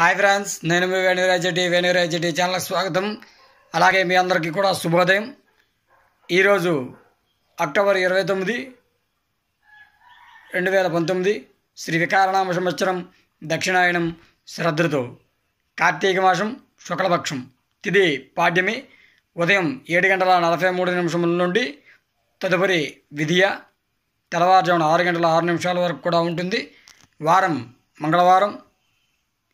hi friends నేను మీ వేణురాజ్ వేణురాజెడ్డి ఛానల్కి స్వాగతం అలాగే మీ అందరికీ కూడా శుభోదయం ఈరోజు అక్టోబర్ ఇరవై తొమ్మిది రెండు వేల పంతొమ్మిది శ్రీ వికారణామ సంవత్సరం దక్షిణాయనం శ్రద్ధతో కార్తీక మాసం శుక్లపక్షం తిది పాడ్యమి ఉదయం ఏడు గంటల నలభై మూడు నిమిషముల నుండి తదుపరి విధియ తెల్లవారుజామున ఆరు గంటల ఆరు నిమిషాల వరకు కూడా ఉంటుంది వారం మంగళవారం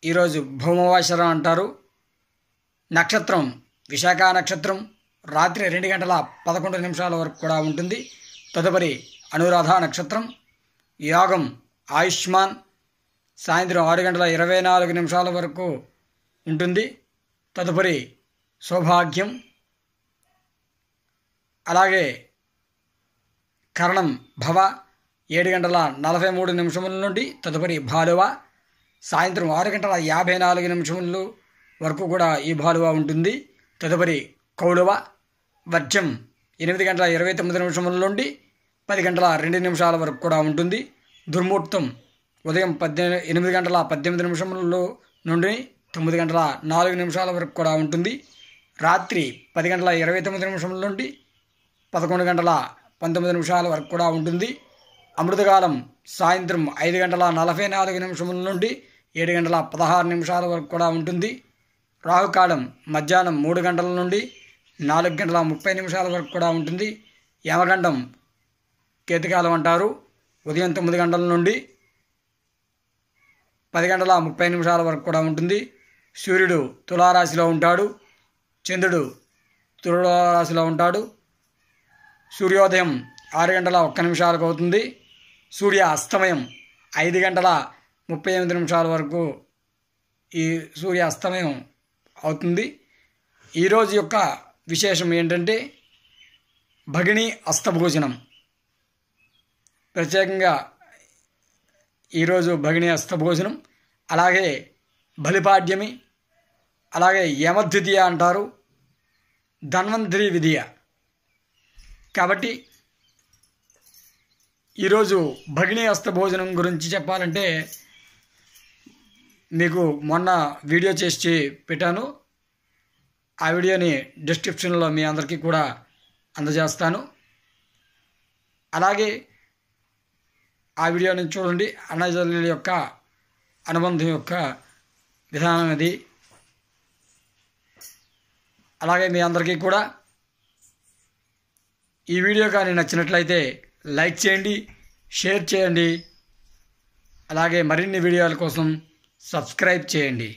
ఈరోజు భూమవాసరం అంటారు నక్షత్రం విశాఖ నక్షత్రం రాత్రి రెండు గంటల పదకొండు నిమిషాల వరకు కూడా ఉంటుంది తదుపరి అనురాధ నక్షత్రం యాగం ఆయుష్మాన్ సాయంత్రం ఆరు గంటల ఇరవై నాలుగు నిమిషాల వరకు ఉంటుంది తదుపరి సౌభాగ్యం అలాగే కరణం భవ ఏడు గంటల నలభై మూడు నిమిషముల నుండి తదుపరి భాలువ సాయంత్రం ఆరు గంటల యాభై నాలుగు నిమిషములు వరకు కూడా ఈ బాలువ ఉంటుంది తదుపరి కౌలువ వర్జం ఎనిమిది గంటల ఇరవై తొమ్మిది నిమిషముల నుండి పది గంటల రెండు నిమిషాల వరకు కూడా ఉంటుంది దుర్ముహూర్తం ఉదయం పద్దెనిమిది ఎనిమిది గంటల పద్దెనిమిది నిమిషములలో నుండి తొమ్మిది గంటల నాలుగు నిమిషాల వరకు కూడా ఉంటుంది రాత్రి పది గంటల ఇరవై తొమ్మిది నిమిషముల నుండి పదకొండు గంటల పంతొమ్మిది నిమిషాల వరకు కూడా ఉంటుంది అమృతకాలం సాయంత్రం ఐదు గంటల నలభై నాలుగు నిమిషముల నుండి ఏడు గంటల పదహారు నిమిషాల వరకు కూడా ఉంటుంది రాహుకాలం మధ్యాహ్నం మూడు గంటల నుండి నాలుగు గంటల ముప్పై నిమిషాల వరకు కూడా ఉంటుంది యమగండం కేతకాలం అంటారు ఉదయం తొమ్మిది గంటల నుండి పది గంటల ముప్పై నిమిషాల వరకు కూడా ఉంటుంది సూర్యుడు తులారాశిలో ఉంటాడు చంద్రుడు తులారాశిలో ఉంటాడు సూర్యోదయం ఆరు గంటల ఒక్క నిమిషాలకు అవుతుంది సూర్య అస్తమయం ఐదు గంటల ముప్పై ఎనిమిది నిమిషాల వరకు ఈ సూర్య అస్తమయం అవుతుంది ఈరోజు యొక్క విశేషం ఏంటంటే భగిని అస్తభోజనం ప్రత్యేకంగా ఈరోజు భగిని అస్తభోజనం అలాగే బలిపాడ్యమి అలాగే యమద్వితీయ అంటారు ధన్వంతరి విధియ కాబట్టి ఈరోజు భగిని భోజనం గురించి చెప్పాలంటే మీకు మొన్న వీడియో చేసి పెట్టాను ఆ వీడియోని డిస్క్రిప్షన్లో మీ అందరికీ కూడా అందజేస్తాను అలాగే ఆ వీడియోని చూడండి అన్నజల్లుల యొక్క అనుబంధం యొక్క విధానం అది అలాగే మీ అందరికీ కూడా ఈ వీడియో కానీ నచ్చినట్లయితే లైక్ చేయండి షేర్ చేయండి అలాగే మరిన్ని వీడియోల కోసం సబ్స్క్రైబ్ చేయండి